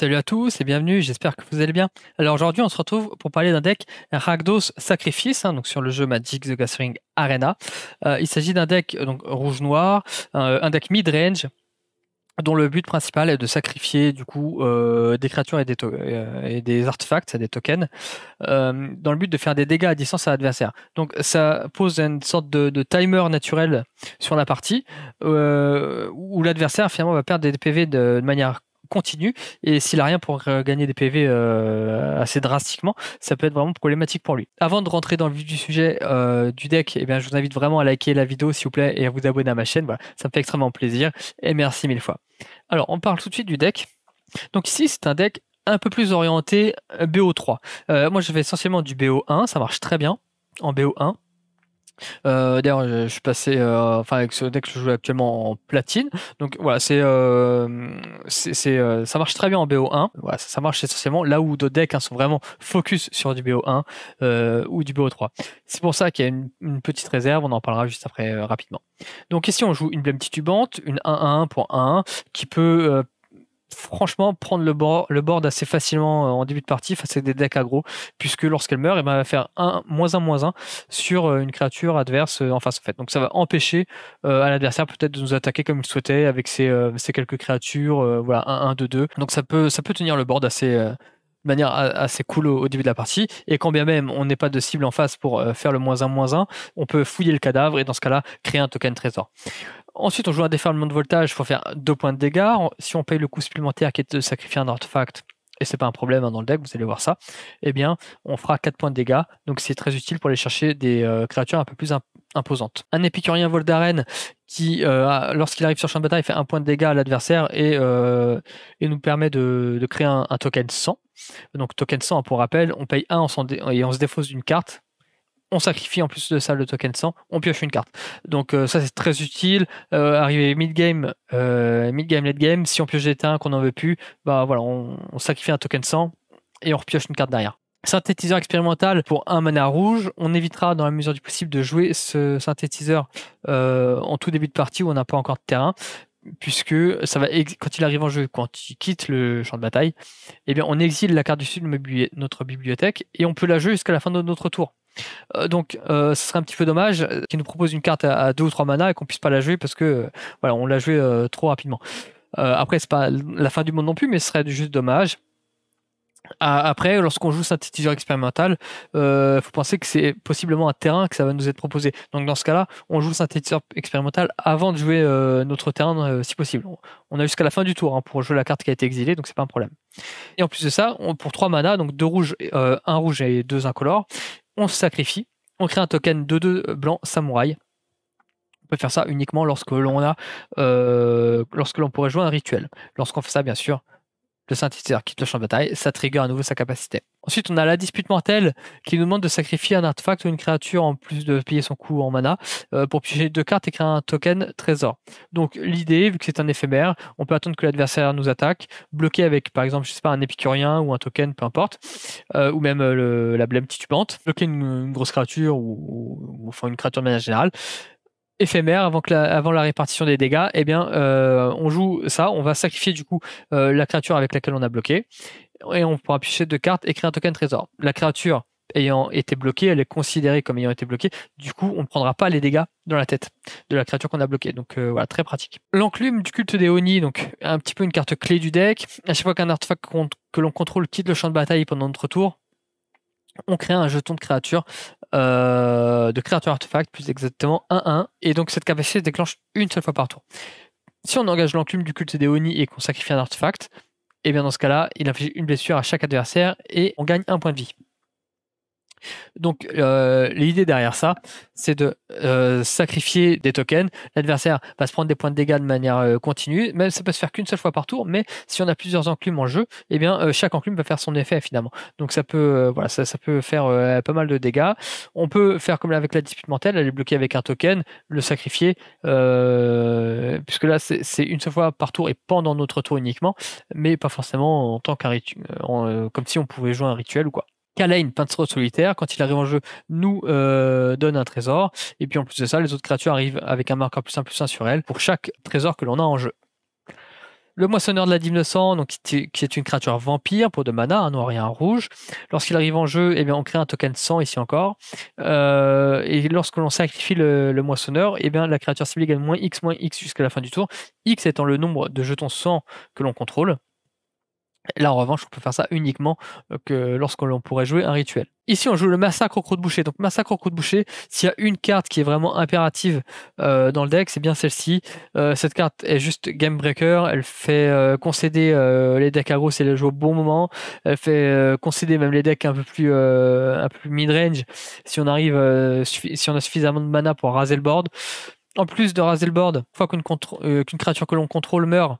Salut à tous et bienvenue, j'espère que vous allez bien. Alors aujourd'hui, on se retrouve pour parler d'un deck Ragdos Sacrifice, hein, donc sur le jeu Magic the Gathering Arena. Euh, il s'agit d'un deck euh, donc rouge-noir, euh, un deck mid-range dont le but principal est de sacrifier du coup des créatures et des, et des artefacts, des tokens, dans le but de faire des dégâts à distance à l'adversaire. Donc ça pose une sorte de, timer naturel sur la partie où l'adversaire finalement va perdre des PV de manière continue. Et s'il a rien pour euh, gagner des PV euh, assez drastiquement, ça peut être vraiment problématique pour lui. Avant de rentrer dans le vif du sujet euh, du deck, eh bien, je vous invite vraiment à liker la vidéo, s'il vous plaît, et à vous abonner à ma chaîne. Bah, ça me fait extrêmement plaisir. Et merci mille fois. Alors, on parle tout de suite du deck. Donc ici, c'est un deck un peu plus orienté BO3. moi, je fais essentiellement du BO1, ça marche très bien en BO1. Euh, D'ailleurs, je, suis passé, euh, enfin, avec ce deck, je joue actuellement en platine. Donc voilà, c'est, euh, c'est, euh, ça marche très bien en BO1. ça, marche essentiellement là où d'autres decks hein, sont vraiment focus sur du BO1 ou du BO3. C'est pour ça qu'il y a une, petite réserve. On en parlera juste après rapidement. Donc ici, on joue une blême titubante, une 1-1 pour 1 qui peut franchement prendre le, board, le board assez facilement euh, en début de partie face à des decks aggro, puisque lorsqu'elle meurt, elle va faire 1, moins 1, moins 1 sur euh, une créature adverse euh, en face. En fait. Donc ça va empêcher à l'adversaire peut-être de nous attaquer comme il souhaitait avec ses, quelques créatures, voilà, 1, 1, 2, 2. Donc ça peut, ça peut tenir le board assez, de manière assez cool au, début de la partie. Et quand bien même on n'est pas de cible en face pour euh, faire le moins un moins un, on peut fouiller le cadavre et dans ce cas-là créer un token trésor. Ensuite, on joue un déferlement de voltage, il faut faire deux points de dégâts. Si on paye le coût supplémentaire qui est de sacrifier un artefact, et c'est pas un problème hein, dans le deck, vous allez voir ça, eh bien, on fera 4 points de dégâts. Donc c'est très utile pour aller chercher des euh, créatures un peu plus imposantes. Un épicurien vol d'arène qui, euh, lorsqu'il arrive sur champ de bataille, fait un point de dégâts à l'adversaire et, nous permet de, créer un, un token 100. Donc token 100, pour rappel, on paye 1 et on se défausse d'une carte. On sacrifie en plus de ça le token 100, on pioche une carte. Donc euh, ça c'est très utile. Euh, arrivé mid-game, euh, mid-game, late-game, si on pioche des terrains qu'on n'en veut plus, bah voilà, on, sacrifie un token 100 et on repioche une carte derrière. Synthétiseur expérimental pour un mana rouge. On évitera dans la mesure du possible de jouer ce synthétiseur en tout début de partie où on n'a pas encore de terrain puisque ça va quand il arrive en jeu, quand il quitte le champ de bataille, eh bien on exile la carte du sud de notre bibliothèque et on peut la jouer jusqu'à la fin de notre tour. Euh, donc, euh, ce serait un petit peu dommage euh, qu'il nous propose une carte à, 2 deux ou trois mana et qu'on puisse pas la jouer parce que voilà, on l'a jouée trop rapidement. après, c'est pas la fin du monde non plus, mais ce serait juste dommage. Après, lorsqu'on joue synthétiseur expérimental, il euh, faut penser que c'est possiblement un terrain que ça va nous être proposé. Donc dans ce cas-là, on joue le synthétiseur expérimental avant de jouer euh, notre terrain euh, si possible. On a jusqu'à la fin du tour hein, pour jouer la carte qui a été exilée, donc c'est pas un problème. Et en plus de ça, pour 3 manas, donc deux rouges, un rouge et deux incolores, on se sacrifie, on crée un token 2-2 blanc samouraï. On peut faire ça uniquement lorsque l'on a, lorsque l'on pourrait jouer un rituel. Lorsqu'on fait ça, bien sûr, le synthétiseur quitte le champ de bataille, ça trigger à nouveau sa capacité. Ensuite, on a la dispute mortelle qui nous demande de sacrifier un artefact ou une créature en plus de payer son coût en mana euh, pour piocher deux cartes et créer un token trésor. Donc l'idée, vu que c'est un éphémère, on peut attendre que l'adversaire nous attaque, bloquer avec par exemple, je sais pas, un épicurien ou un token, peu importe, euh, ou même euh, la blême titubante, bloquer une, grosse créature ou, enfin une créature de manière générale, éphémère avant, la, répartition des dégâts, eh bien, euh, on joue ça, on va sacrifier du coup euh, la créature avec laquelle on a bloqué, et on pourra piocher deux cartes et créer un token trésor. La créature ayant été bloquée, elle est considérée comme ayant été bloquée, du coup, on ne prendra pas les dégâts dans la tête de la créature qu'on a bloquée. Donc euh, voilà, très pratique. L'enclume du culte des Oni, donc un petit peu une carte clé du deck. À chaque fois qu'un artefact que l'on contrôle quitte le champ de bataille pendant notre tour, on crée un jeton de créature euh, de créateur artefact, plus exactement 1-1. Et donc cette capacité se déclenche une seule fois par tour. Si on engage l'enclume du culte des Oni et qu'on sacrifie un artefact, et eh bien dans ce cas-là, il inflige une blessure à chaque adversaire et on gagne un point de vie. Donc euh, l'idée derrière ça, c'est de euh, sacrifier des tokens. L'adversaire va se prendre des points de dégâts de manière euh, continue, même ça peut se faire qu'une seule fois par tour, mais si on a plusieurs enclumes en jeu, eh bien chaque enclume va faire son effet finalement. Donc ça peut voilà, ça, peut faire pas mal de dégâts. On peut faire comme avec la dispute mentale, aller bloquer avec un token, le sacrifier, puisque là c'est une seule fois par tour et pendant notre tour uniquement, mais pas forcément en tant qu'un rituel, comme si on pouvait jouer un rituel ou quoi. Kalein, peintre solitaire, quand il arrive en jeu, nous euh, donne un trésor. Et puis en plus de ça, les autres créatures arrivent avec un marqueur plus 1 plus 1 sur elles pour chaque trésor que l'on a en jeu. Le moissonneur de la dîme sang, donc, qui est une créature vampire pour de mana, un noir et un rouge. Lorsqu'il arrive en jeu, eh bien, on crée un token 100 ici encore. Euh, et lorsque l'on sacrifie le, moissonneur, eh bien, la créature cible gagne moins X moins X jusqu'à la fin du tour. X étant le nombre de jetons sang que l'on contrôle. Là, en revanche, on peut faire ça uniquement euh, que lorsqu'on l'on pourrait jouer un rituel. Ici, on joue le massacre au croc de boucher. Donc, massacre au croc de boucher, s'il y a une carte qui est vraiment impérative euh, dans le deck, c'est bien celle-ci. Euh, cette carte est juste game breaker. Elle fait concéder les decks gros si elle joue au bon moment. Elle fait concéder même les decks un peu plus, mid-range si on si on a suffisamment de mana pour raser le board. En plus de raser le board, une fois qu'une créature que l'on contrôle meurt,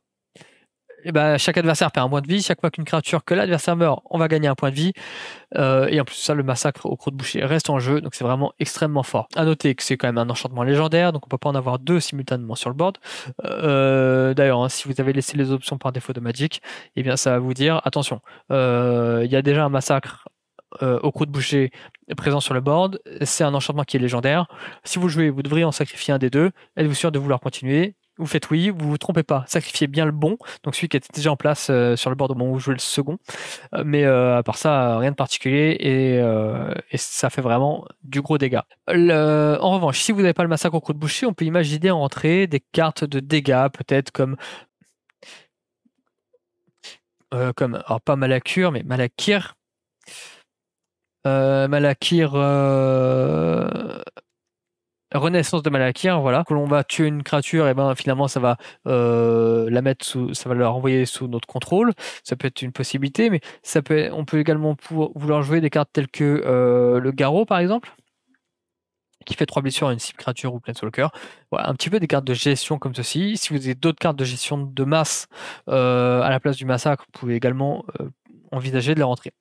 eh ben, chaque adversaire perd un point de vie. Chaque fois qu'une créature que l'adversaire meurt, on va gagner un point de vie. Euh, et en plus de ça, le massacre au croc de boucher reste en jeu, donc c'est vraiment extrêmement fort. À noter que c'est quand même un enchantement légendaire, donc on ne peut pas en avoir deux simultanément sur le board. Euh, d'ailleurs, hein, si vous avez laissé les options par défaut de Magic, eh bien ça va vous dire attention, euh, il y a déjà un massacre au croûte de boucher présent sur le board. C'est un enchantement qui est légendaire. Si vous jouez, vous devriez en sacrifier un des deux. Êtes-vous sûr de vouloir continuer vous faites oui, vous vous trompez pas, sacrifiez bien le bon, donc celui qui était déjà en place euh, sur le bord de moment où vous jouez le second. Euh, mais euh, à part ça, rien de particulier et, ça fait vraiment du gros dégât. en revanche, si vous n'avez pas le massacre au coup de boucher, on peut imaginer en entrée des cartes de dégâts, peut-être comme comme alors pas Malakir, mais Malakir. Malakir renaissance de Malakir, voilà, que l'on va tuer une créature, et eh ben finalement ça va euh, la mettre sous, ça va la renvoyer sous notre contrôle. Ça peut être une possibilité, mais ça peut, on peut également pour, vouloir jouer des cartes telles que euh, le garrot par exemple, qui fait trois blessures à une cible créature ou planeswalker. Voilà, un petit peu des cartes de gestion comme ceci. Si vous avez d'autres cartes de gestion de masse euh, à la place du massacre, vous pouvez également envisager de la rentrer.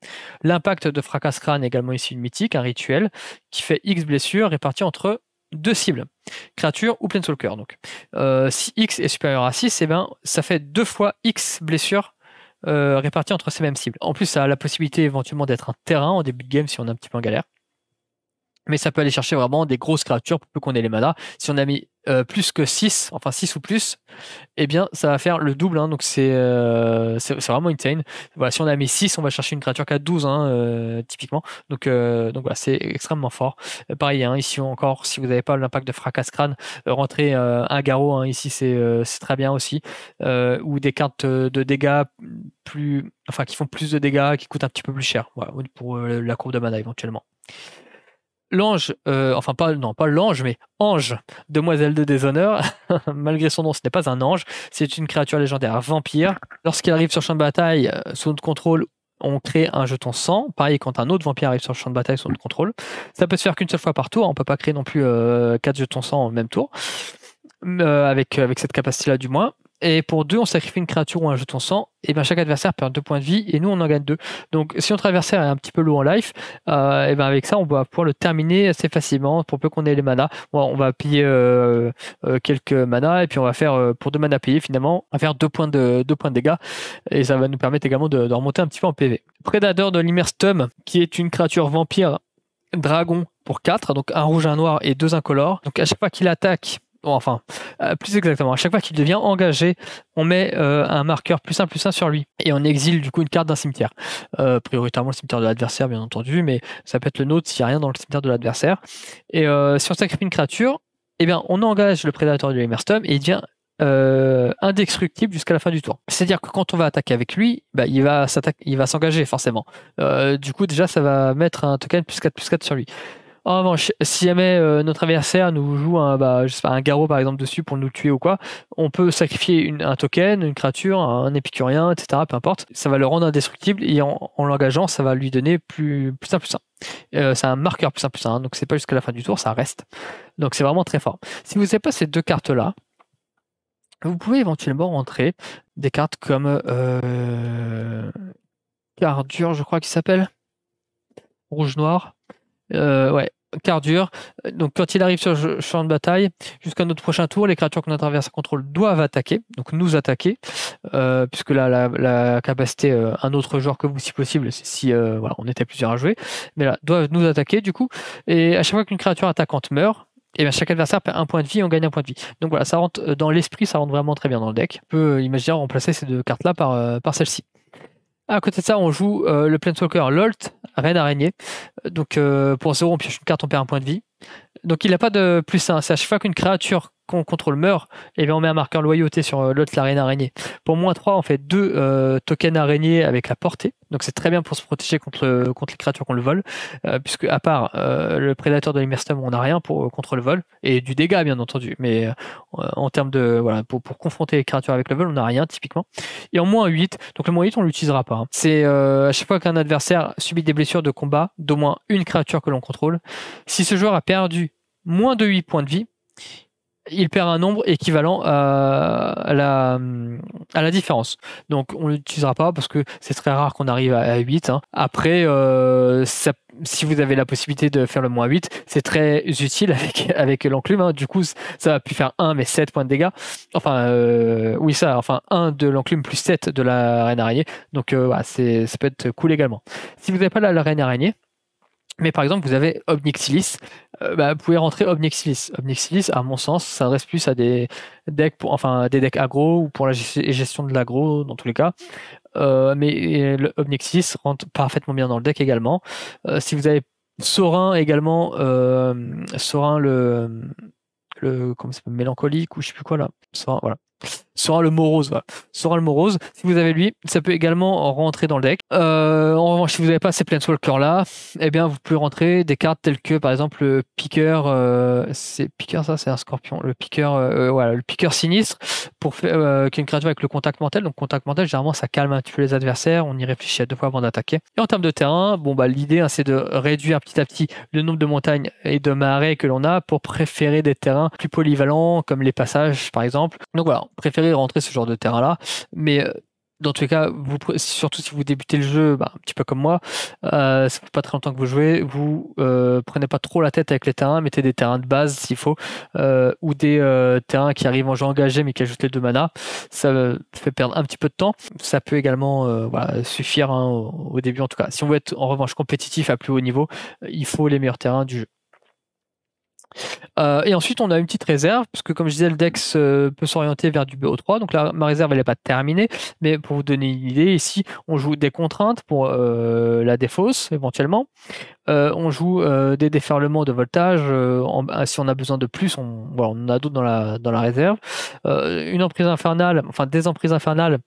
L'impact de Fracas Crâne est également ici une mythique, un rituel qui fait X blessures réparties entre deux cibles, créature ou planeswalker. Donc, euh, si X est supérieur à 6, eh ben, ça fait deux fois X blessures euh, réparties entre ces mêmes cibles. En plus, ça a la possibilité éventuellement d'être un terrain en début de game si on a un petit peu en galère mais ça peut aller chercher vraiment des grosses créatures pour peu qu'on ait les manas. Si on a mis euh, plus que 6, enfin 6 ou plus, eh bien ça va faire le double, hein. donc euh, c'est c'est vraiment insane. Voilà, si on a mis 6, on va chercher une créature qui a 12 typiquement, donc, euh, donc voilà, c'est extrêmement fort. pareil, hein, ici encore, si vous n'avez pas l'impact de fracas crâne, rentrer un garrot, hein. ici c'est très bien aussi, ou des cartes de dégâts plus, enfin qui font plus de dégâts, qui coûtent un petit peu plus cher, pour la courbe de mana éventuellement l'ange, euh, enfin pas non pas l'ange, mais ange, demoiselle de déshonneur, malgré son nom, ce n'est pas un ange, c'est une créature légendaire vampire. Lorsqu'il arrive sur le champ de bataille, euh, sous notre contrôle, on crée un jeton sang. Pareil, quand un autre vampire arrive sur le champ de bataille sous notre contrôle, ça peut se faire qu'une seule fois par tour. On peut pas créer non plus euh, quatre jetons sang en même tour, avec avec cette capacité-là du moins et pour deux, on sacrifie une créature ou un jeton sang, et bien chaque adversaire perd deux points de vie, et nous on en gagne deux. Donc si notre adversaire est un petit peu low en life, euh, et bien avec ça on va pouvoir le terminer assez facilement, pour peu qu'on ait les manas. on va payer euh, euh, quelques manas, et puis on va faire, pour deux manas payés finalement, on va faire 2 points, de, deux points de dégâts, et ça va nous permettre également de, remonter un petit peu en PV. Prédateur de l'Immerstum, qui est une créature vampire dragon pour 4, donc un rouge, un noir et deux incolores. Donc à chaque fois qu'il attaque, Bon, enfin, euh, plus exactement, à chaque fois qu'il devient engagé, on met euh, un marqueur plus 1 plus 1 sur lui et on exile du coup une carte d'un cimetière. Euh, prioritairement le cimetière de l'adversaire, bien entendu, mais ça peut être le nôtre s'il n'y a rien dans le cimetière de l'adversaire. Et si on sacrifie une créature, eh bien, on engage le prédateur du l'Emerstom et il devient indestructible jusqu'à la fin du tour. C'est-à-dire que quand on va attaquer avec lui, bah, il va s'engager forcément. du coup, déjà, ça va mettre un token plus 4 plus 4 sur lui. En oh, revanche, si jamais euh, notre adversaire nous joue bah, un, garrot par exemple dessus pour nous tuer ou quoi, on peut sacrifier un token, une créature, un épicurien, etc. Peu importe. Ça va le rendre indestructible et en, l'engageant, ça va lui donner plus, plus plus 1. Euh, c'est un marqueur plus simple, plus donc c'est pas jusqu'à la fin du tour, ça reste. Donc c'est vraiment très fort. Si vous n'avez pas ces deux cartes-là, vous pouvez éventuellement rentrer des cartes comme euh, dur, je crois qu'il s'appelle. Rouge-noir. Euh, ouais, car dur. Donc quand il arrive sur le champ de bataille, jusqu'à notre prochain tour, les créatures qu'on a traversées à contrôle doivent attaquer, donc nous attaquer, euh, puisque là, la, capacité, euh, un autre joueur que vous si possible, si euh, on était plusieurs à jouer, mais là, doivent nous attaquer du coup. Et à chaque fois qu'une créature attaquante meurt, et eh bien chaque adversaire perd un point de vie et on gagne un point de vie. Donc voilà, ça rentre dans l'esprit, ça rentre vraiment très bien dans le deck. On peut imaginer remplacer ces deux cartes-là par, par celle-ci. Ah, à côté de ça, on joue euh, le Planeswalker Lolt, Reine Araignée. Euh, donc euh, pour 0, on pioche une carte, on perd un point de vie. Donc il n'a pas de plus 1. C'est à chaque fois qu'une créature qu'on contrôle meurt, et eh bien on met un marqueur loyauté sur euh, l'autre, l'arène araignée. Pour moins 3, on fait deux euh, tokens araignées avec la portée. Donc c'est très bien pour se protéger contre, euh, contre les créatures qu'on le vole. puisque à part le prédateur de l'immersum, on n'a rien pour, contre le vol. Et du dégât, bien entendu. Mais en termes de. Voilà, pour, confronter les créatures avec le vol, on n'a rien typiquement. Et en moins 8, donc le moins 8, on l'utilisera pas. Hein. C'est à chaque fois qu'un adversaire subit des blessures de combat d'au moins une créature que l'on contrôle. Si ce joueur a perdu moins de 8 points de vie, il perd un nombre équivalent euh, hum, à la, différence. Donc on ne l'utilisera pas parce que c'est très rare qu'on arrive à, 8. Hein. Après, euh, si vous avez la possibilité de faire le moins 8, c'est très utile avec, avec l'enclume. Hein. Du coup, ça va plus faire 1 mais 7 points de dégâts. Enfin, euh, oui, ça, enfin 1 de l'enclume plus 7 de la reine araignée. Donc ça peut être cool également. Si vous n'avez pas la reine araignée, mais par exemple, vous avez Obnixilis, euh, bah, vous pouvez rentrer Obnixilis. Obnixilis, à mon sens, s'adresse plus à des decks, pour, enfin, des decks agro ou pour la gestion de l'agro, dans tous les cas. Euh, mais le Obnixilis rentre parfaitement bien dans le deck également. Euh, si vous avez Sorin également, Sorin le, le, comment mélancolique ou je sais plus quoi là. Sorin, voilà sera le morose. Voilà. Sera le morose. Si vous avez lui, ça peut également rentrer dans le deck. Euh, en revanche, si vous n'avez pas ces planeswalker là, eh bien vous pouvez rentrer des cartes telles que par exemple le piqueur, c'est piqueur ça, c'est un scorpion. Le piqueur, euh, voilà, le piqueur sinistre pour faire euh, qui est une créature avec le contact mental. Donc contact mental, généralement ça calme un petit peu les adversaires. On y réfléchit à deux fois avant d'attaquer. Et en termes de terrain, bon bah l'idée hein, c'est de réduire petit à petit le nombre de montagnes et de marais que l'on a pour préférer des terrains plus polyvalents comme les passages par exemple. Donc voilà, préférez rentrer ce genre de terrain-là. Mais euh, dans tous les cas, vous, surtout si vous débutez le jeu, bah, un petit peu comme moi, euh, ça fait pas très longtemps que vous jouez, vous euh, prenez pas trop la tête avec les terrains, mettez des terrains de base s'il faut, euh, ou des terrains qui arrivent en jeu engagé mais qui ajoutent les deux manas. Ça fait perdre un petit peu de temps. Ça peut également suffire hein, au, au, début en tout cas. Si on veut être en revanche compétitif à plus haut niveau, il faut les meilleurs terrains du jeu. Euh, et ensuite, on a une petite réserve, parce que comme je disais, le DEX euh, peut s'orienter vers du BO3. Donc là, ma réserve, elle n'est pas terminée. Mais pour vous donner une idée, ici, on joue des contraintes pour euh, la défausse, éventuellement. on joue des déferlements de voltage. Ah, si on a besoin de plus, on, en a d'autres dans la, dans la réserve. une emprise infernale, enfin des emprises infernales,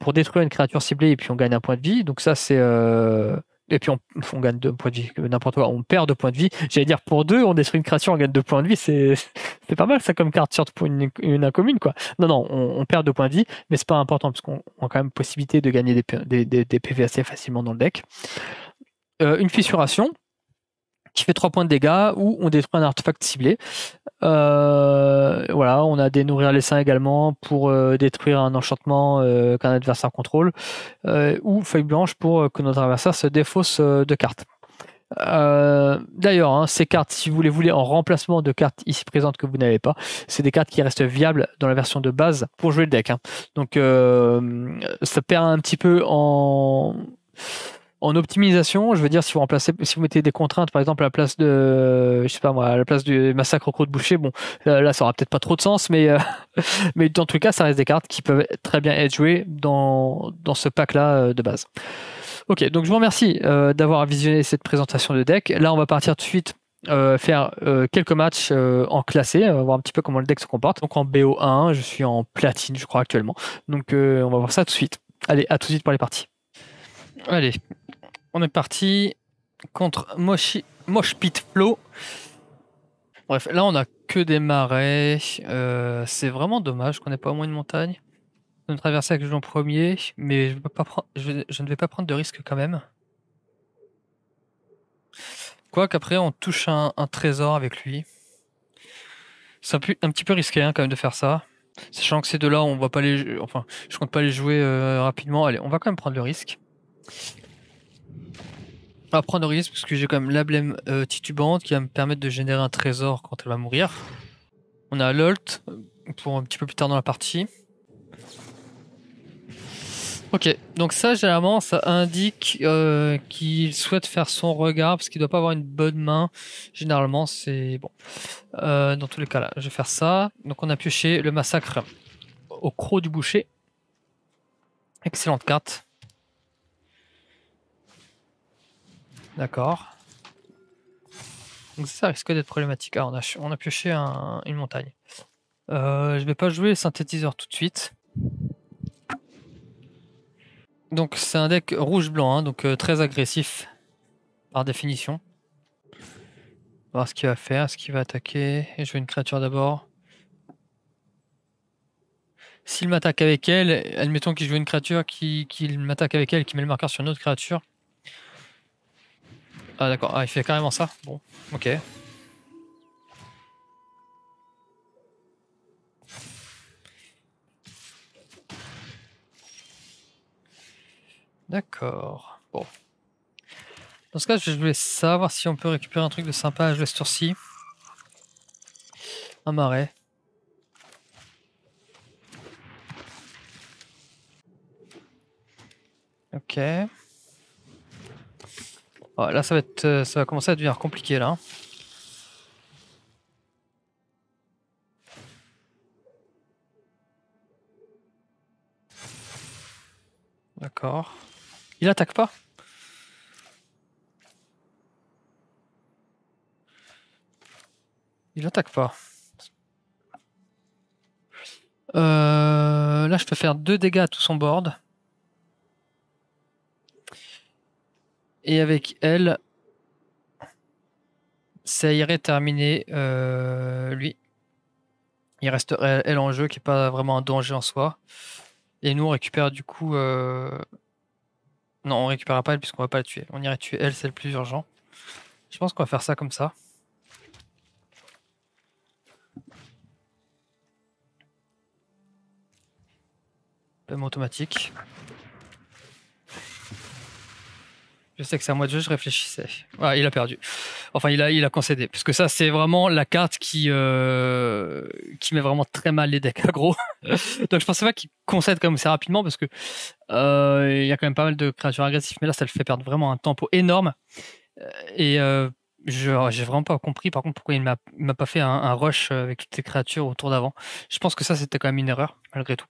pour détruire une créature ciblée, et puis on gagne un point de vie. Donc ça, c'est et puis on, gagne deux points de vie, n'importe quoi, on perd deux points de vie. J'allais dire pour deux, on détruit une création, on gagne deux points de vie, c'est pas mal ça comme carte, sorte pour une, incommune quoi. Non, non, on, perd deux points de vie, mais c'est pas important parce qu'on a quand même possibilité de gagner des, PV assez facilement dans le deck. Euh, une fissuration, qui fait 3 points de dégâts ou on détruit un artefact ciblé. Euh, voilà, on a des nourrir les seins également pour euh, détruire un enchantement euh, qu'un adversaire contrôle ou feuille blanche pour que notre adversaire se défausse de cartes. D'ailleurs, hein, ces cartes, si vous les voulez en remplacement de cartes ici présentes que vous n'avez pas, c'est des cartes qui restent viables dans la version de base pour jouer le deck. Hein. Donc ça perd un petit peu en en optimisation, je veux dire, si vous remplacez, si vous mettez des contraintes, par exemple, à la place de, je sais pas moi, la place du massacre au croc de boucher, bon, là, ça aura peut-être pas trop de sens, mais, euh, mais dans tous les cas, ça reste des cartes qui peuvent très bien être jouées dans, ce pack-là euh, de base. Ok, donc je vous remercie euh, d'avoir visionné cette présentation de deck. Là, on va partir tout de suite faire quelques matchs en classé, voir un petit peu comment le deck se comporte. Donc en BO1, je suis en platine, je crois, actuellement. Donc on va voir ça tout de suite. Allez, à tout de suite pour les parties. Allez, on est parti contre Moshi... Mosh Pit Flow. Bref, là on a que des marais. Euh, c'est vraiment dommage qu'on ait pas au moins une montagne. de traverser avec le en premier, mais je, ne vais pas prendre de risque quand même. Quoi qu'après on touche un... trésor avec lui. C'est un, petit peu risqué hein, quand même de faire ça. Sachant que ces deux-là, on va pas les, enfin, je compte pas les jouer euh, rapidement. Allez, on va quand même prendre le risque va prendre le risque parce que j'ai quand même la euh, titubante qui va me permettre de générer un trésor quand elle va mourir. On a l'ult euh, pour un petit peu plus tard dans la partie. Ok, donc ça généralement ça indique euh, qu'il souhaite faire son regard parce qu'il doit pas avoir une bonne main. Généralement c'est bon. dans tous les cas là, je vais faire ça. Donc on a pioché le massacre au croc du boucher. Excellente carte. D'accord. Donc ça risque d'être problématique. Ah, on a, pioché une montagne. Euh, je vais pas jouer le synthétiseur tout de suite. Donc c'est un deck rouge-blanc, hein, donc euh, très agressif par définition. Voir ce qu'il va faire, ce qu'il va attaquer. Et je jouer une créature d'abord. S'il m'attaque avec elle, admettons qu'il joue une créature, qu'il m'attaque avec elle, qui met le marqueur sur une autre créature, ah d'accord, ah, il fait carrément ça. Bon, ok. D'accord. Bon. Dans ce cas, je voulais savoir si on peut récupérer un truc de sympa à jouer ce tour-ci. Un marais. Ok. Oh, là, ça va, être, euh, ça va commencer à devenir compliqué, là. Hein. D'accord. Il attaque pas Il attaque pas. Euh, là, je peux faire deux dégâts à tout son board. Et avec elle, ça irait terminer euh, lui. Il resterait elle en jeu qui n'est pas vraiment un danger en soi. Et nous, on récupère du coup. Euh, non, on récupérera pas elle puisqu'on va pas la tuer. On irait tuer elle, c'est le plus urgent. Je pense qu'on va faire ça comme ça. même automatique. Je sais que c'est à moi de jeu, je réfléchissais. Ah, il a perdu. Enfin, il a, il a concédé. Parce que ça, c'est vraiment la carte qui, euh, qui met vraiment très mal les decks aggro. Donc, je pensais pas qu'il concède comme c'est rapidement parce que euh, il y a quand même pas mal de créatures agressives. Mais là, ça le fait perdre vraiment un tempo énorme. Euh, et je oh, j'ai vraiment pas compris, par contre, pourquoi il m'a pas fait un, rush avec toutes créatures autour d'avant. Je pense que ça, c'était quand même une erreur, malgré tout.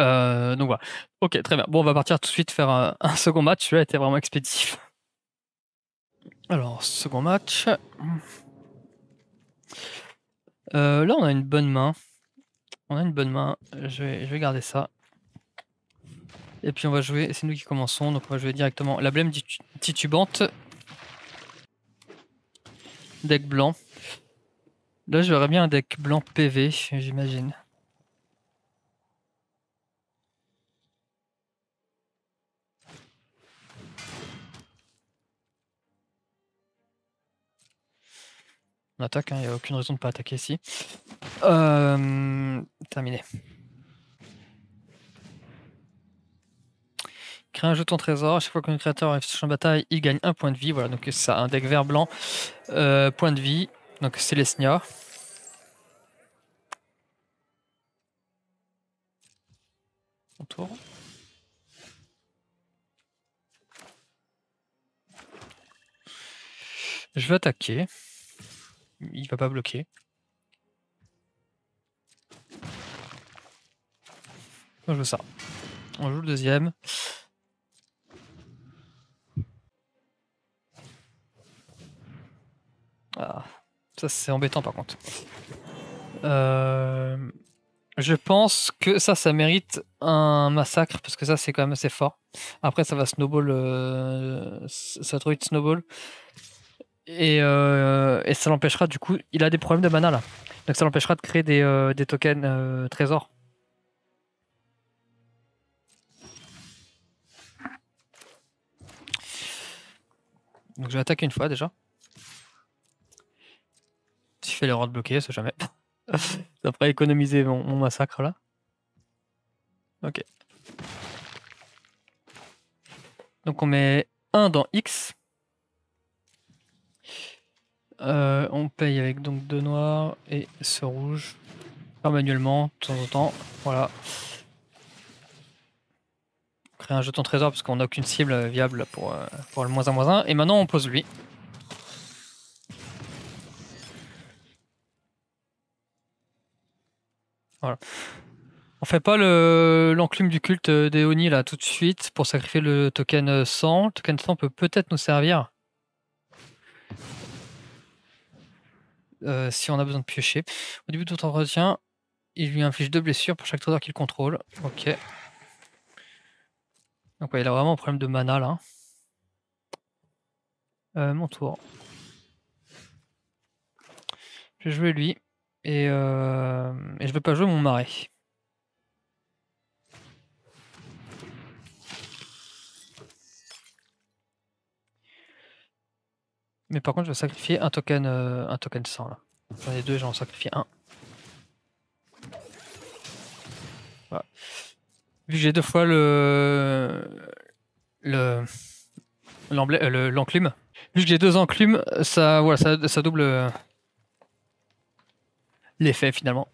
Euh, donc voilà. Ok, très bien. Bon, on va partir tout de suite faire un, second match. Celui-là était vraiment expéditif. Alors, second match. Euh, là, on a une bonne main. On a une bonne main. Je vais, je vais garder ça. Et puis on va jouer, c'est nous qui commençons, donc on va jouer directement la blême titubante. Deck blanc. Là j'aurais bien un deck blanc PV, j'imagine. On attaque, il hein, n'y a aucune raison de ne pas attaquer ici. Euh, terminé. Crée un jeton trésor. chaque fois qu'un créateur arrive sur champ de bataille, il gagne un point de vie. Voilà, donc c'est ça, un deck vert blanc. Euh, point de vie. Donc c'est On tour. Je vais attaquer il va pas bloquer. On joue ça. On joue le deuxième. Ah, ça c'est embêtant par contre. Euh, je pense que ça, ça mérite un massacre parce que ça c'est quand même assez fort. Après, ça va snowball, euh, ça trop vite snowball. Euh, et, ça l'empêchera du coup. Il a des problèmes de mana là. Donc ça l'empêchera de créer des, euh, tokens euh, trésors. Donc je vais attaquer une fois déjà. Si je fais l'erreur de bloquer, ça jamais. ça économiser mon, mon massacre là. Ok. Donc on met 1 dans X. Euh, on paye avec donc deux noirs et ce rouge. Pas manuellement, de temps en temps. Voilà. On crée un jeton trésor parce qu'on n'a aucune cible viable pour, euh, pour le moins un moins un. Et maintenant on pose lui. Voilà. On fait pas l'enclume du culte d'Eoni là tout de suite pour sacrifier le token 100. Le token 100 peut peut-être nous servir euh, si on a besoin de piocher. Au début de tout entretien, il lui inflige deux blessures pour chaque trésor qu'il contrôle. Ok. Donc il a vraiment un problème de mana là. Euh, mon tour. Je vais jouer lui. Et, euh, et je vais pas jouer mon marais. Mais par contre, je vais sacrifier un token, euh, un token 100 là. J'en ai deux, j'en sacrifie un. Vu que j'ai deux fois le. Euh, le. l'enclume. Vu que j'ai deux enclumes, ça, voilà, ça, ça double euh, l'effet finalement.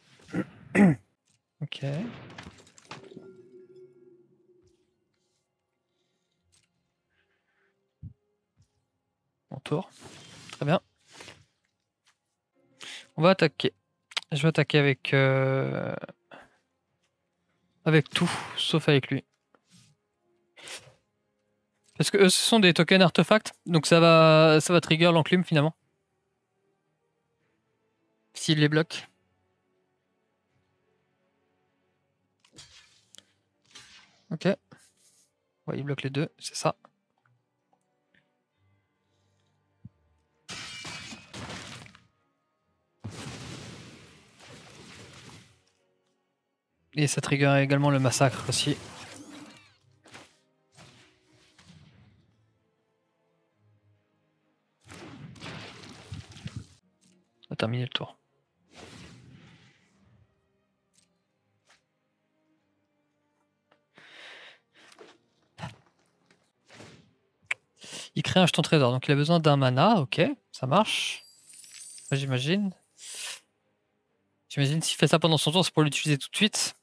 ok. tour, Très bien. On va attaquer. Je vais attaquer avec. Euh, avec tout, sauf avec lui. Parce que euh, ce sont des tokens artefacts, donc ça va, ça va trigger l'enclume finalement. S'il les bloque. Ok. il bloque les deux, c'est ça. Et ça trigger également le massacre aussi. On va terminer le tour. Il crée un jeton trésor, donc il a besoin d'un mana, ok, ça marche. J'imagine. J'imagine s'il fait ça pendant son tour, c'est pour l'utiliser tout de suite.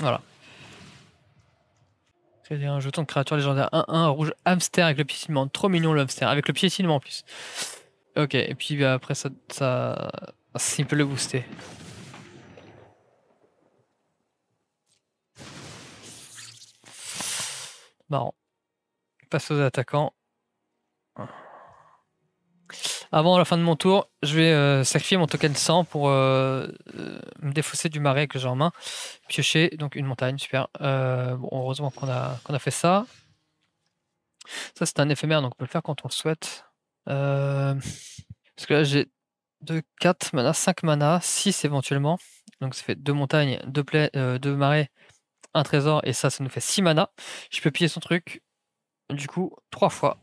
Voilà. C'est un jeton de créature légendaire 1-1 rouge hamster avec le pied Trop mignon le hamster, avec le piétinement en plus. Ok, et puis bah, après ça, ça, il peut le booster. Marrant. Passe aux attaquants. Avant la fin de mon tour, je vais euh, sacrifier mon token 100 pour euh, euh, me défausser du marais que j'ai en main. Piocher donc une montagne, super. bon, heureusement qu'on a, qu'on a fait ça. Ça, c'est un éphémère, donc on peut le faire quand on le souhaite. parce que là, j'ai 2, 4 mana, 5 mana, 6 éventuellement. Donc ça fait 2 montagnes, 2 marais, un trésor, et ça, ça nous fait 6 mana. Je peux piller son truc, du coup, 3 fois.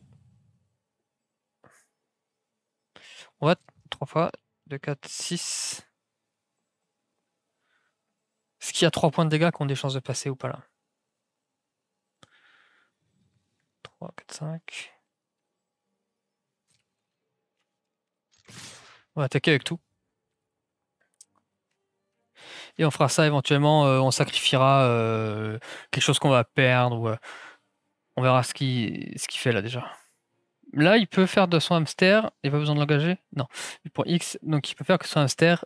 On va 3 fois. 2, 4, 6. Est-ce qu'il y a 3 points de dégâts qui ont des chances de passer ou pas là 3, 4, 5. On va attaquer avec tout. Et on fera ça éventuellement, euh, on sacrifiera euh, quelque chose qu'on va perdre. Ou, euh, on verra ce qu'il ce fait là déjà. Là, il peut faire de son hamster. Il n'a pas besoin de l'engager Non. Pour X, donc il peut faire que son hamster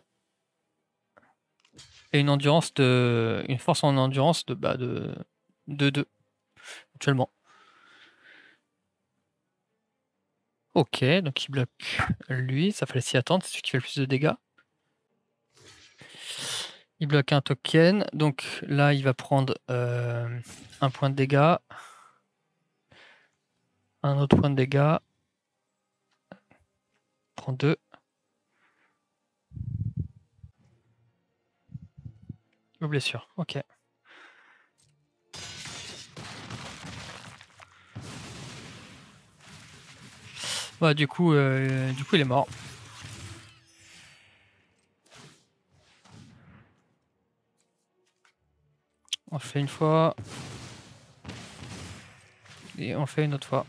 ait une endurance de. une force en endurance de bah, de, 2. Actuellement. Ok, donc il bloque lui, ça fallait s'y attendre, c'est celui qui fait le plus de dégâts. Il bloque un token, donc là il va prendre euh, un point de dégâts un autre point de dégâts. Prends deux. Aux blessures, ok. Bah du coup, euh, du coup, il est mort. On fait une fois. Et on fait une autre fois.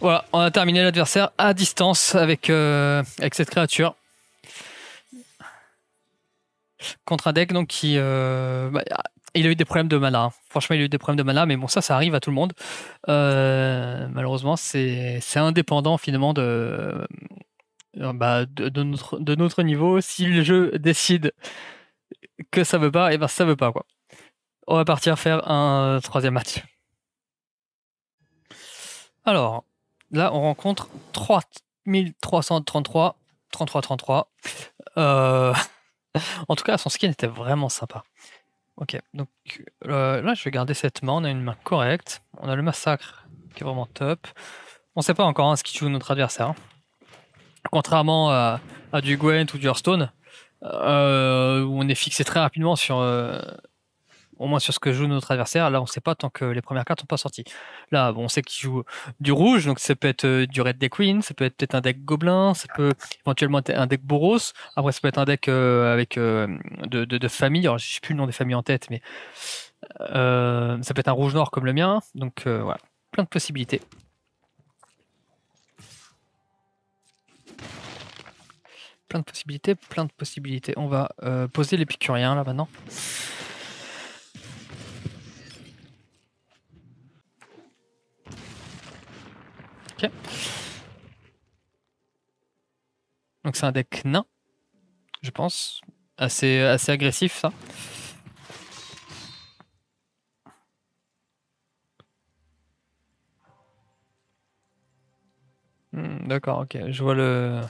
Voilà, on a terminé l'adversaire à distance avec, euh, avec cette créature. Contre un deck donc qui. Euh, bah, il a eu des problèmes de mana. Hein. Franchement, il a eu des problèmes de mana, mais bon, ça, ça arrive à tout le monde. Euh, malheureusement, c'est indépendant finalement bah, de, de, notre, de notre niveau. Si le jeu décide que ça veut pas, et eh ben ça veut pas quoi. On va partir faire un troisième match. Alors, Là, on rencontre 3333, euh, en tout cas, son skin était vraiment sympa. Ok, donc euh, là, je vais garder cette main. On a une main correcte. On a le massacre qui est vraiment top. On ne sait pas encore hein, ce qui joue notre adversaire. Hein. Contrairement euh, à, du Gwent ou du Hearthstone, où on est fixé très rapidement sur, au moins sur ce que joue notre adversaire. Là, on ne sait pas tant que les premières cartes ne sont pas sorties. Là, on sait qu'il joue du rouge, donc ça peut être euh, du red deck queen, ça peut être peut-être un deck gobelin, ça peut éventuellement être un deck boros. Après, ça peut être un deck euh, avec euh, de, famille. Alors, je sais plus le nom des familles en tête, mais ça peut être un rouge noir comme le mien. Donc voilà, plein de possibilités. Plein de possibilités, plein de possibilités. On va poser l'épicurien là maintenant. Donc c'est un deck nain, je pense. Assez, assez agressif ça. Hmm, d'accord, ok. Je vois le.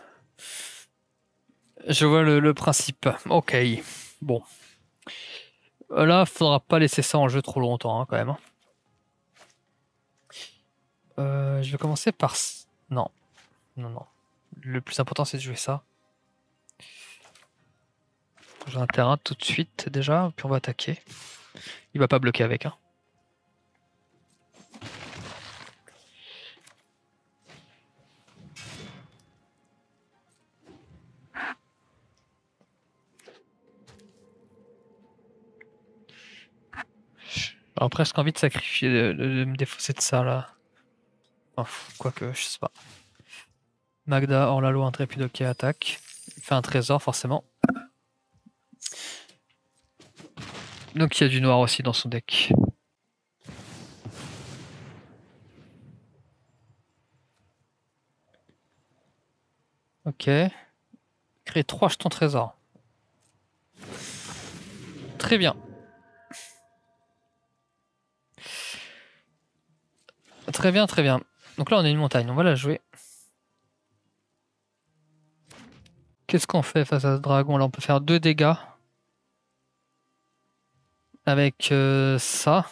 Je vois le, principe. Ok. Bon. Là, faudra pas laisser ça en jeu trop longtemps hein, quand même. Hein. Euh, je vais commencer par... Non. Non, non. Le plus important, c'est de jouer ça. J'ai un terrain tout de suite déjà, puis on va attaquer. Il va pas bloquer avec, hein. J'ai presque envie de sacrifier, de me défausser de ça là quoique, je sais pas. Magda, hors la loi, intrépide, ok, attaque. Il fait un trésor, forcément. Donc il y a du noir aussi dans son deck. Ok. Crée 3 jetons trésor. Très bien. Très bien, très bien. Donc là, on a une montagne, on va la jouer. Qu'est-ce qu'on fait face à ce dragon Là, on peut faire deux dégâts. Avec euh, ça.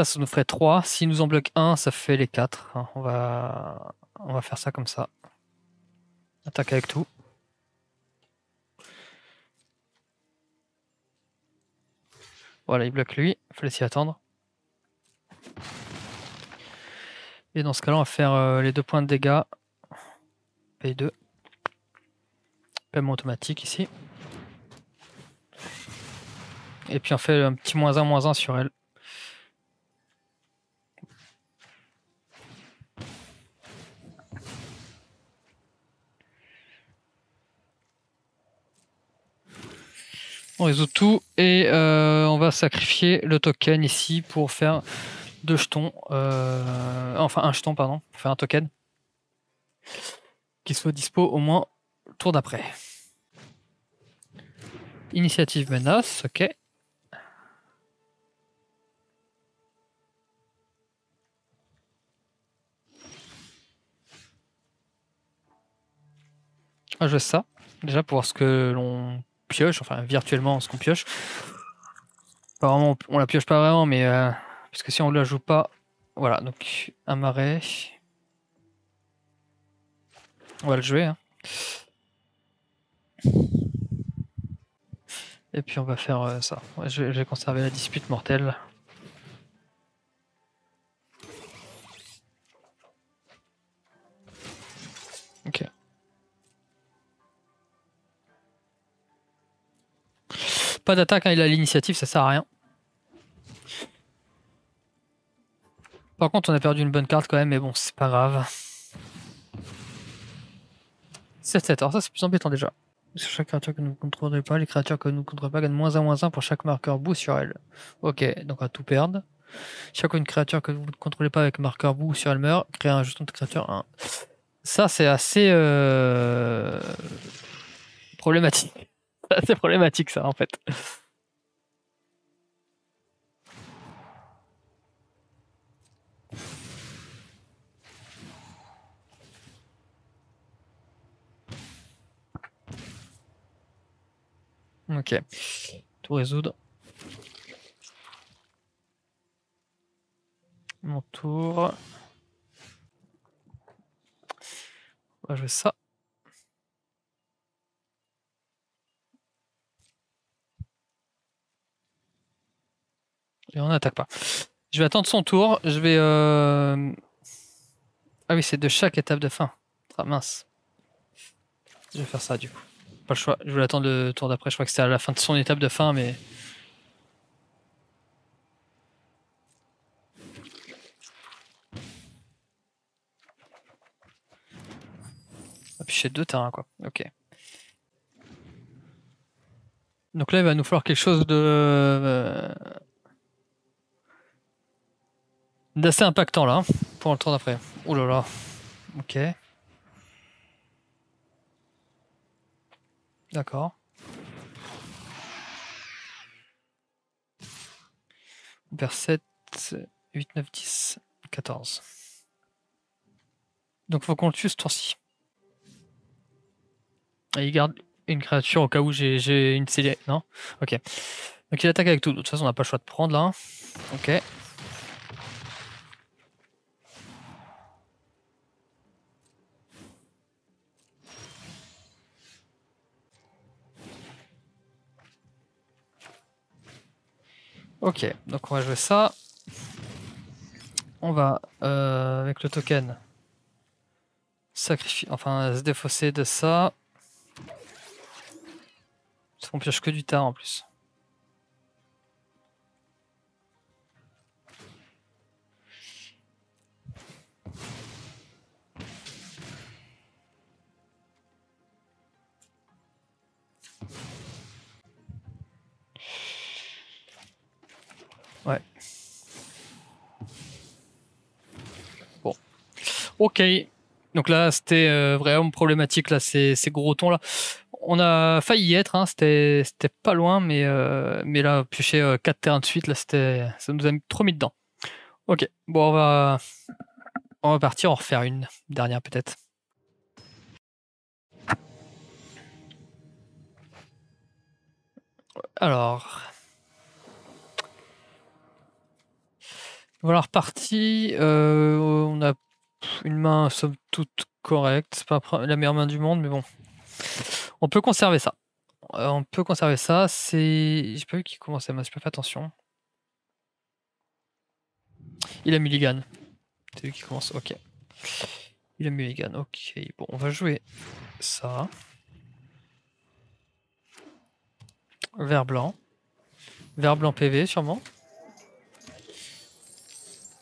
Ça, nous ferait 3. S'il nous en bloque 1, ça fait les 4. Hein, on va, on va faire ça comme ça. Attaque avec tout. Voilà, il bloque lui. Faut laisser attendre. Et dans ce cas-là, on va faire euh, les deux points de dégâts. et 2. Paiement automatique ici. Et puis on fait un petit moins 1, moins 1 sur elle. On résout tout et euh, on va sacrifier le token ici pour faire deux jetons, euh, enfin un jeton, pardon, enfin faire un token, qui soit dispo au moins le tour d'après. Initiative menace, ok. Ah, je veux ça, déjà pour voir ce que l'on pioche, enfin virtuellement ce qu'on pioche. Apparemment on la pioche pas vraiment, mais euh, parce que si on ne la joue pas, voilà, donc un marais. On va le jouer. Hein. Et puis on va faire euh, ça. je, vais conserver la dispute mortelle. Ok. Pas d'attaque, hein, il a l'initiative, ça sert à rien. Par contre, on a perdu une bonne carte quand même, mais bon, c'est pas grave. 7-7, alors ça c'est plus embêtant déjà. chaque créature que nous ne pas, les créatures que nous ne contrôlerons pas gagnent moins 1 moins 1 pour chaque marqueur boue sur elle. Ok, donc on va tout perdre. Chaque une créature que vous ne contrôlez pas avec marqueur boue sur elle meurt, crée un jeton de créature 1. Ça c'est assez euh, problématique. C'est problématique ça en fait. Ok. Tout résoudre. Mon tour. On va jouer ça. Et on n'attaque pas. Je vais attendre son tour. Je vais. Euh, ah oui, c'est de chaque étape de fin. Ah mince. Je vais faire ça du coup pas le choix. Je vais l'attendre le tour d'après. Je crois que c'est à la fin de son étape de fin, mais. chez deux terrains, quoi. Ok. Donc là, il va nous falloir quelque chose de. Euh, d'assez impactant, là, hein, pour le tour d'après. Oulala. là là. Ok. D'accord. Vers 7, 8, 9, 10, 14. Donc faut qu'on le tue ce tour-ci. il garde une créature au cas où j'ai une CD. Non Ok. Donc il attaque avec tout. De toute façon, on n'a pas le choix de prendre là. Ok. Ok, donc on va jouer ça. On va, euh, avec le token, sacrifier, enfin se défausser de ça. Parce qu'on pioche que du tas en plus. Ok. Donc là, c'était euh, vraiment problématique, là, ces, gros tons là on a failli y être, hein, c'était pas loin, mais, euh, mais là, piocher 4 euh, terrains de suite, là, ça nous a trop mis dedans. Ok, bon, on va, on va partir, en refaire une dernière peut-être. Alors. Voilà, reparti. on a une main somme toute correcte. C'est pas la meilleure main du monde, mais bon. On peut conserver ça. Euh, on peut conserver ça. C'est. J'ai pas vu qui commençait, mais j'ai pas fait attention. Il a Mulligan. C'est lui qui commence. Ok. Il a Mulligan. Ok. Bon, on va jouer ça. Vert blanc. Vert blanc PV sûrement.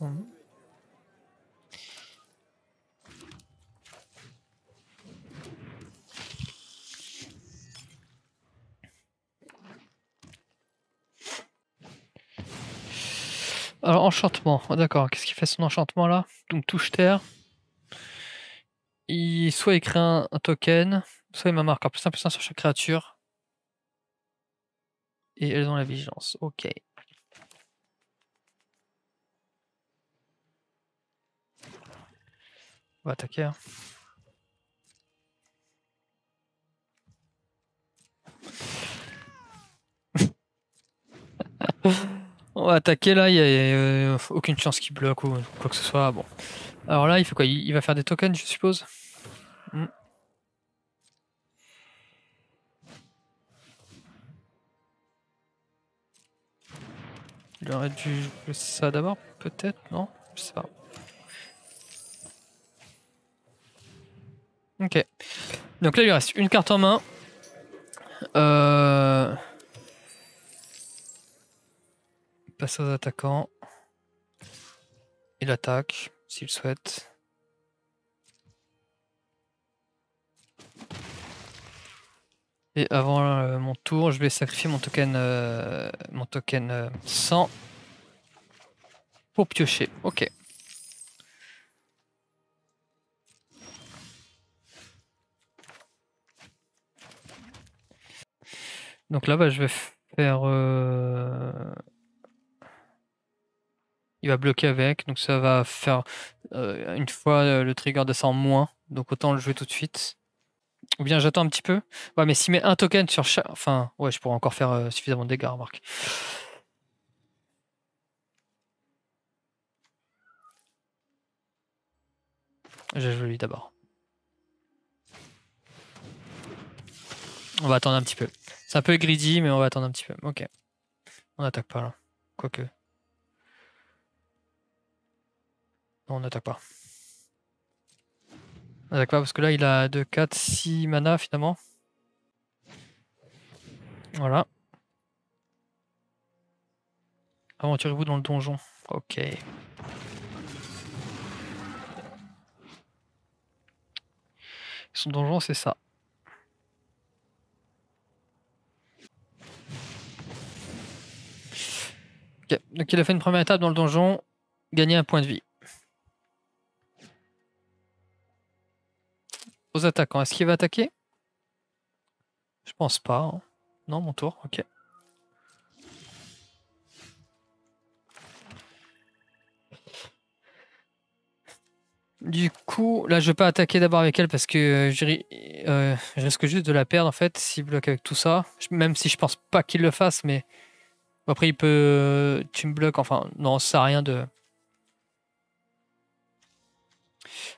Hum. Alors, enchantement, ah, d'accord. Qu'est-ce qui fait son enchantement là Donc, touche terre. Il... Soit il un, token, soit il m'a marqué plus un plus un sur chaque créature. Et elles ont la vigilance. Ok. On va attaquer. Hein. On va attaquer là, il n'y a, euh, aucune chance qu'il bloque ou quoi que ce soit. Bon. Alors là, il fait quoi il, va faire des tokens, je suppose hmm. Il aurait dû jouer ça d'abord, peut-être, non Je sais pas. Ok. Donc là, il reste une carte en main. Euh passer aux attaquants. Il attaque s'il souhaite. Et avant euh, mon tour, je vais sacrifier mon token, euh, mon token 100 euh, pour piocher. Ok. Donc là, bah, je vais faire il va bloquer avec, donc ça va faire euh, une fois euh, le trigger descend moins, donc autant le jouer tout de suite. Ou bien j'attends un petit peu. Ouais, mais s'il met un token sur chaque. Enfin, ouais, je pourrais encore faire euh, suffisamment de dégâts, remarque. Je joue lui d'abord. On va attendre un petit peu. C'est un peu greedy, mais on va attendre un petit peu. Ok. On n'attaque pas là. Quoique. Non, on n'attaque pas. On n'attaque pas parce que là, il a 2, 4, 6 mana finalement. Voilà. Aventurez-vous dans le donjon. Ok. Son donjon, c'est ça. Ok, donc il a fait une première étape dans le donjon, gagner un point de vie. Aux attaquants, est-ce qu'il va attaquer Je pense pas. Hein. Non, mon tour, ok. Du coup, là, je vais pas attaquer d'abord avec elle parce que euh, euh, je, risque juste de la perdre en fait s'il bloque avec tout ça. même si je pense pas qu'il le fasse, mais après, il peut. tu me bloques, enfin, non, ça rien de.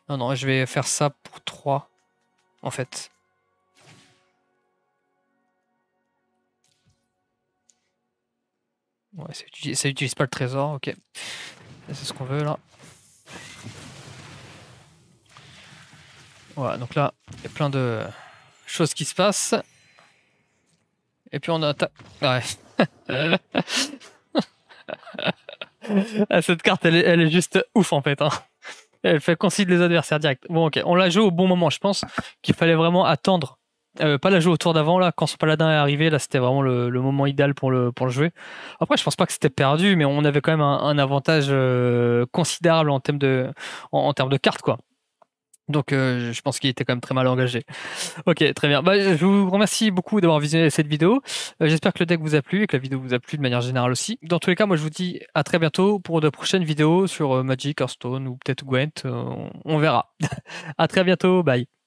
Non, non, je vais faire ça pour 3 en fait. Ouais, ça utilise, pas le trésor, ok. C'est ce qu'on veut là. Voilà, donc là, il y a plein de choses qui se passent. Et puis on a... Ouais. Ah, cette carte, elle est, elle est, juste ouf en fait. Hein. Elle fait concile les adversaires direct. Bon, ok. On l'a joué au bon moment. Je pense qu'il fallait vraiment attendre. Euh, pas la jouer au tour d'avant, là. Quand son paladin est arrivé, là, c'était vraiment le, moment idéal pour le, pour le jouer. Après, je pense pas que c'était perdu, mais on avait quand même un, avantage euh, considérable en termes de, en termes de cartes, quoi. Donc euh, je pense qu'il était quand même très mal engagé. Ok, très bien. Bah, je vous remercie beaucoup d'avoir visionné cette vidéo. Euh, j'espère que le deck vous a plu et que la vidéo vous a plu de manière générale aussi. Dans tous les cas, moi je vous dis à très bientôt pour de prochaines vidéos sur euh, Magic, Hearthstone ou peut-être Gwent. on verra. à très bientôt. Bye.